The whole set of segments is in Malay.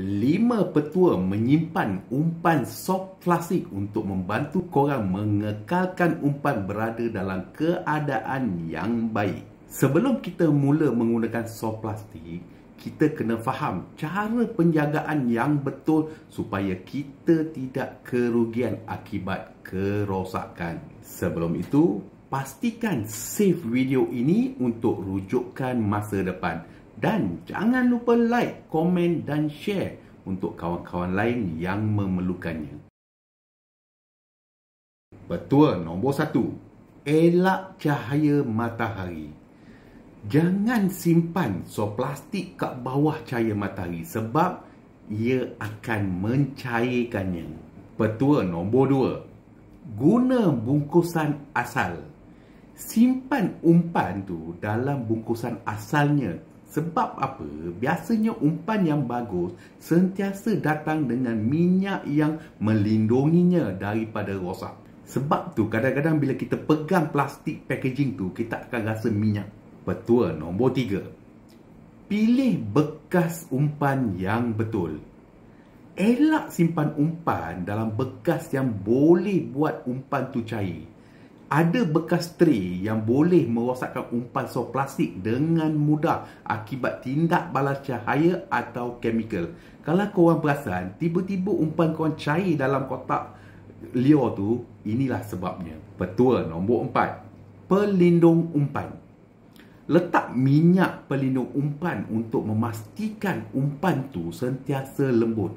Lima petua menyimpan umpan soft klasik untuk membantu korang mengekalkan umpan berada dalam keadaan yang baik. Sebelum kita mula menggunakan soft plastik, kita kena faham cara penjagaan yang betul supaya kita tidak kerugian akibat kerosakan. Sebelum itu, pastikan save video ini untuk rujukan masa depan dan jangan lupa like, komen dan share untuk kawan-kawan lain yang memerlukannya. Petua nombor satu, elak cahaya matahari. Jangan simpan so plastik kat bawah cahaya matahari sebab ia akan mencairkannya. Petua nombor dua, guna bungkusan asal. Simpan umpan tu dalam bungkusan asalnya sebab apa? Biasanya umpan yang bagus sentiasa datang dengan minyak yang melindunginya daripada rosak. Sebab tu kadang-kadang bila kita pegang plastik packaging tu, kita akan rasa minyak. Petua nombor tiga. Pilih bekas umpan yang betul. Elak simpan umpan dalam bekas yang boleh buat umpan tu cair ada bekas tray yang boleh merosakkan umpan saw plastik dengan mudah akibat tindak balas cahaya atau kemikal. Kalau korang perasan, tiba-tiba umpan korang cair dalam kotak lior tu, inilah sebabnya. Petua nombor empat, pelindung umpan. Letak minyak pelindung umpan untuk memastikan umpan tu sentiasa lembut.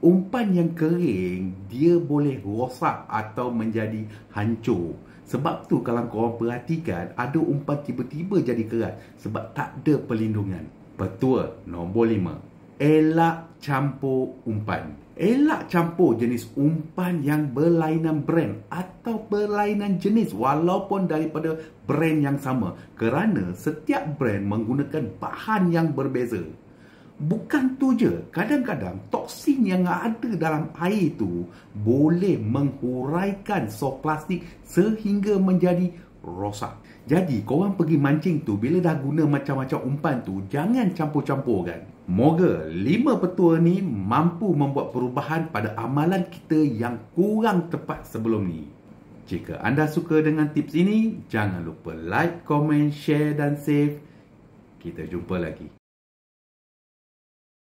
Umpan yang kering, dia boleh rosak atau menjadi hancur. Sebab tu kalau korang perhatikan Ada umpan tiba-tiba jadi kerat Sebab tak ada perlindungan Petua nombor 5 Elak campur umpan Elak campur jenis umpan yang berlainan brand Atau berlainan jenis Walaupun daripada brand yang sama Kerana setiap brand menggunakan bahan yang berbeza bukan tu je kadang-kadang toksin yang ada dalam air tu boleh menghuraikan sok plastik sehingga menjadi rosak jadi korang pergi mancing tu bila dah guna macam-macam umpan tu jangan campur-campur kan moga lima petua ni mampu membuat perubahan pada amalan kita yang kurang tepat sebelum ni jika anda suka dengan tips ini jangan lupa like, komen, share dan save kita jumpa lagi